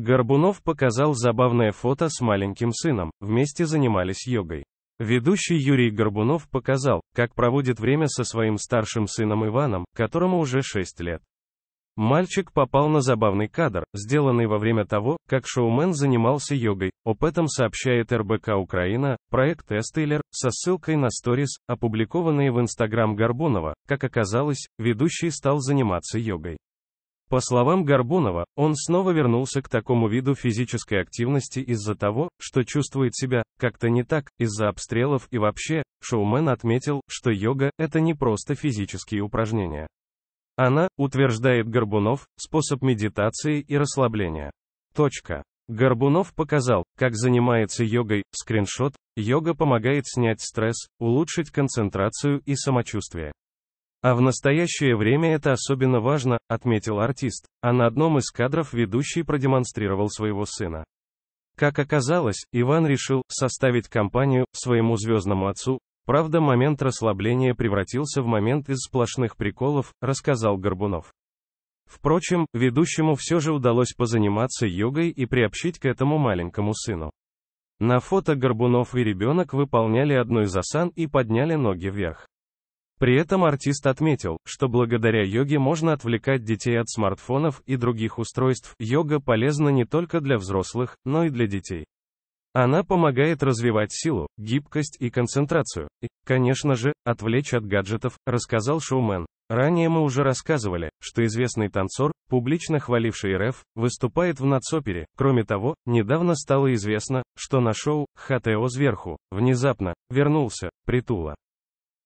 Горбунов показал забавное фото с маленьким сыном, вместе занимались йогой. Ведущий Юрий Горбунов показал, как проводит время со своим старшим сыном Иваном, которому уже 6 лет. Мальчик попал на забавный кадр, сделанный во время того, как шоумен занимался йогой. Об этом сообщает РБК Украина, проект Эстейлер, со ссылкой на сторис, опубликованные в Инстаграм Горбунова. Как оказалось, ведущий стал заниматься йогой. По словам Горбунова, он снова вернулся к такому виду физической активности из-за того, что чувствует себя как-то не так, из-за обстрелов и вообще, шоумен отметил, что йога – это не просто физические упражнения. Она, утверждает Горбунов, способ медитации и расслабления. Точка. Горбунов показал, как занимается йогой, скриншот, йога помогает снять стресс, улучшить концентрацию и самочувствие. А в настоящее время это особенно важно, отметил артист, а на одном из кадров ведущий продемонстрировал своего сына. Как оказалось, Иван решил составить компанию своему звездному отцу, правда момент расслабления превратился в момент из сплошных приколов, рассказал Горбунов. Впрочем, ведущему все же удалось позаниматься йогой и приобщить к этому маленькому сыну. На фото Горбунов и ребенок выполняли одну из асан и подняли ноги вверх. При этом артист отметил, что благодаря йоге можно отвлекать детей от смартфонов и других устройств. Йога полезна не только для взрослых, но и для детей. Она помогает развивать силу, гибкость и концентрацию. И, конечно же, отвлечь от гаджетов, рассказал шоумен. Ранее мы уже рассказывали, что известный танцор, публично хваливший РФ, выступает в нацопере. Кроме того, недавно стало известно, что на шоу «ХТО сверху» внезапно вернулся Притула.